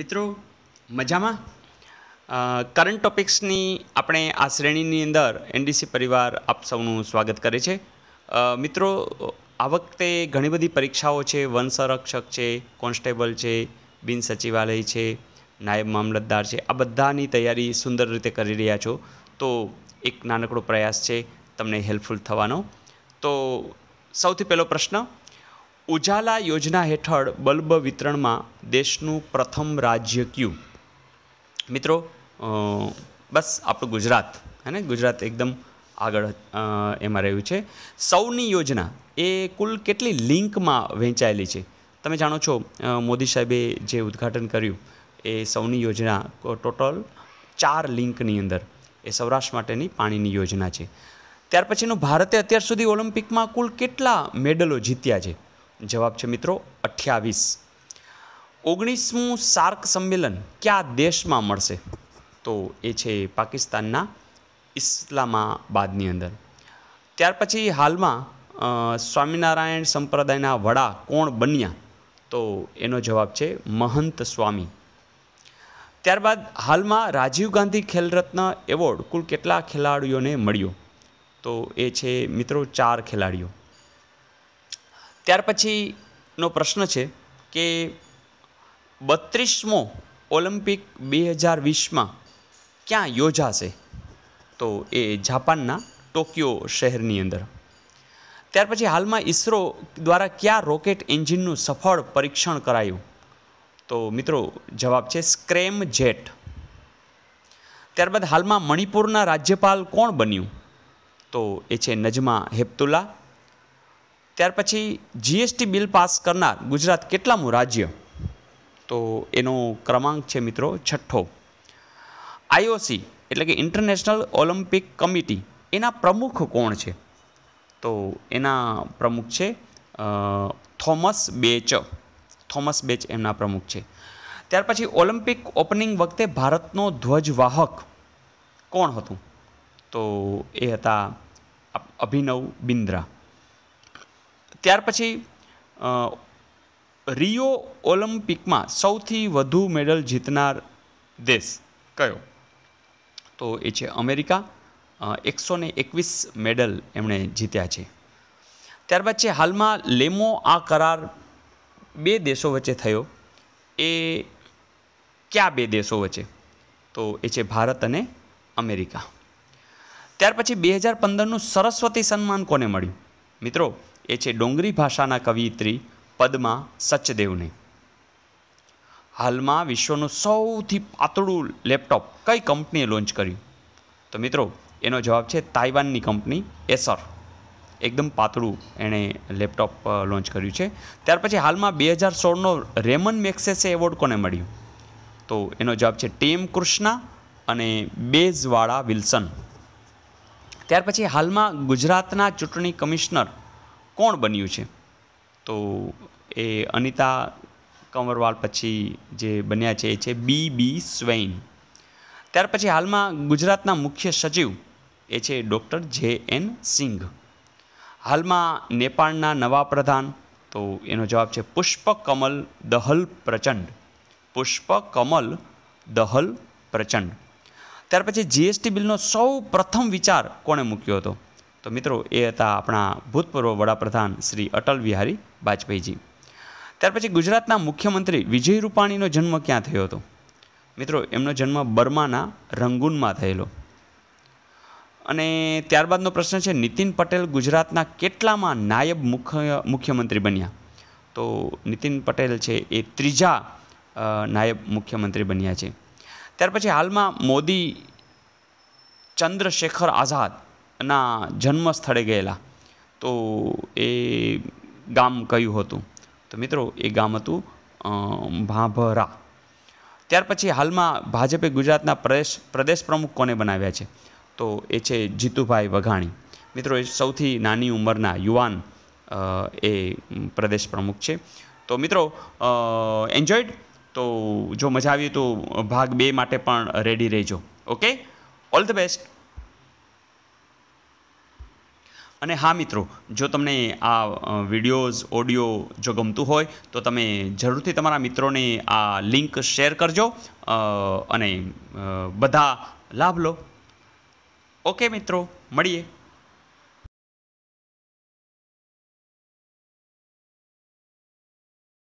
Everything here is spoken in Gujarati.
મિત્રો મજામાં કરંટ ટોપિક્સની આપણે આ શ્રેણીની અંદર એનડીસી પરિવાર આપ સૌનું સ્વાગત કરે છે મિત્રો આ વખતે ઘણી બધી પરીક્ષાઓ છે વન સંરક્ષક છે કોન્સ્ટેબલ છે બિન સચિવાલય છે નાયબ મામલતદાર છે આ બધાની તૈયારી સુંદર રીતે કરી રહ્યા છો તો એક નાનકડો પ્રયાસ છે તમને હેલ્પફુલ થવાનો તો સૌથી પહેલો પ્રશ્ન ઉજાલા યોજના હેઠળ બલ્બ વિતરણમાં દેશનું પ્રથમ રાજ્ય કયું મિત્રો બસ આપણું ગુજરાત હે ગુજરાત એકદમ આગળ એમાં રહ્યું છે સૌની યોજના એ કુલ કેટલી લિંકમાં વહેંચાયેલી છે તમે જાણો છો મોદી સાહેબે જે ઉદ્ઘાટન કર્યું એ સૌની યોજના ટોટલ ચાર લિંકની અંદર એ સૌરાષ્ટ્ર માટેની પાણીની યોજના છે ત્યાર પછીનું ભારતે અત્યાર સુધી ઓલિમ્પિકમાં કુલ કેટલા મેડલો જીત્યા છે જવાબ છે મિત્રો અઠ્યાવીસ ઓગણીસમું સાર્ક સંમેલન કયા દેશમાં મળશે તો એ છે પાકિસ્તાનના ઇસ્લામાબાદની અંદર ત્યાર પછી હાલમાં સ્વામિનારાયણ સંપ્રદાયના વડા કોણ બન્યા તો એનો જવાબ છે મહંત સ્વામી ત્યારબાદ હાલમાં રાજીવ ગાંધી ખેલરત્ન એવોર્ડ કુલ કેટલા ખેલાડીઓને મળ્યો તો એ છે મિત્રો ચાર ખેલાડીઓ ત્યાર પછીનો પ્રશ્ન છે કે બત્રીસમો ઓલિમ્પિક બે હજાર વીસમાં ક્યાં યોજાશે તો એ જાપાનના ટોક્યો શહેરની અંદર ત્યાર પછી હાલમાં ઈસરો દ્વારા કયા રોકેટ એન્જિનનું સફળ પરીક્ષણ કરાયું તો મિત્રો જવાબ છે સ્ક્રેમ જેટ ત્યારબાદ હાલમાં મણિપુરના રાજ્યપાલ કોણ બન્યું તો એ છે નજમા હેપતુલા ત્યાર પછી જીએસટી બિલ પાસ કરનાર ગુજરાત કેટલામું રાજ્ય તો એનો ક્રમાંક છે મિત્રો છઠ્ઠો આઈઓસી એટલે કે ઇન્ટરનેશનલ ઓલિમ્પિક કમિટી એના પ્રમુખ કોણ છે તો એના પ્રમુખ છે થોમસ બેચ થોમસ બેચ એમના પ્રમુખ છે ત્યાર પછી ઓલિમ્પિક ઓપનિંગ વખતે ભારતનો ધ્વજવાહક કોણ હતું તો એ હતા અભિનવ બિન્દ્રા ત્યાર પછી રિયો ઓલિમ્પિકમાં સૌથી વધુ મેડલ જીતનાર દેશ કયો તો એ છે અમેરિકા એકસો ને એકવીસ મેડલ એમણે જીત્યા છે ત્યારબાદ છે હાલમાં લેમો આ કરાર બે દેશો વચ્ચે થયો એ કયા બે દેશો વચ્ચે તો એ છે ભારત અને અમેરિકા ત્યાર પછી બે હજાર પંદરનું સરસ્વતી સન્માન કોને મળ્યું મિત્રો એ છે ડોંગરી ભાષાના કવિત્રી પદ્મા સચદેવને હાલમાં વિશ્વનું સૌથી પાતળું લેપટોપ કઈ કંપનીએ લોન્ચ કર્યું તો મિત્રો એનો જવાબ છે તાઇવાનની કંપની એસર એકદમ પાતળું એણે લેપટોપ લોન્ચ કર્યું છે ત્યાર પછી હાલમાં બે હજાર સોળનો રેમન મેક્સેસે એવોર્ડ કોને મળ્યું તો એનો જવાબ છે ટીમ કૃષ્ણા અને બેઝવાળા વિલ્સન ત્યાર પછી હાલમાં ગુજરાતના ચૂંટણી કમિશનર કોણ બન્યું છે તો એ અનિતા કંવરવાલ પછી જે બન્યા છે એ છે બી બી સ્વેઇન ત્યાર પછી હાલમાં ગુજરાતના મુખ્ય સચિવ એ છે ડૉક્ટર જે એન સિંઘ હાલમાં નેપાળના નવા પ્રધાન તો એનો જવાબ છે પુષ્પકમલ દહલ પ્રચંડ પુષ્પકમલ દહલ પ્રચંડ ત્યાર પછી જીએસટી બિલનો સૌ પ્રથમ વિચાર કોણે મૂક્યો હતો તો મિત્રો એ હતા આપણા ભૂતપૂર્વ વડાપ્રધાન શ્રી અટલ બિહારી વાજપેયીજી ત્યાર પછી ગુજરાતના મુખ્યમંત્રી વિજય રૂપાણીનો જન્મ ક્યાં થયો હતો મિત્રો એમનો જન્મ બર્માના રંગૂનમાં થયેલો અને ત્યારબાદનો પ્રશ્ન છે નીતિન પટેલ ગુજરાતના કેટલામાં નાયબ મુખ્ય મુખ્યમંત્રી બન્યા તો નીતિન પટેલ છે એ ત્રીજા નાયબ મુખ્યમંત્રી બન્યા છે ત્યાર પછી હાલમાં મોદી ચંદ્રશેખર આઝાદ ના જન્મ સ્થળે ગયેલા તો એ ગામ કયું હતું તો મિત્રો એ ગામ હતું ભાભરા ત્યાર પછી હાલમાં ભાજપે ગુજરાતના પ્રદેશ પ્રદેશ પ્રમુખ કોને બનાવ્યા છે તો એ છે જીતુભાઈ વઘાણી મિત્રો એ સૌથી નાની ઉંમરના યુવાન એ પ્રદેશ પ્રમુખ છે તો મિત્રો એન્જોયડ તો જો મજા આવી તો ભાગ બે માટે પણ રેડી રહેજો ઓકે ઓલ ધ બેસ્ટ અને હા મિત્રો જો તમને આ વિડીયોઝ ઓડિયો જો ગમતું હોય તો તમે જરૂરથી તમારા મિત્રોને આ લિંક શેર કરજો અને બધા લાભ લો ઓકે મિત્રો મળીએ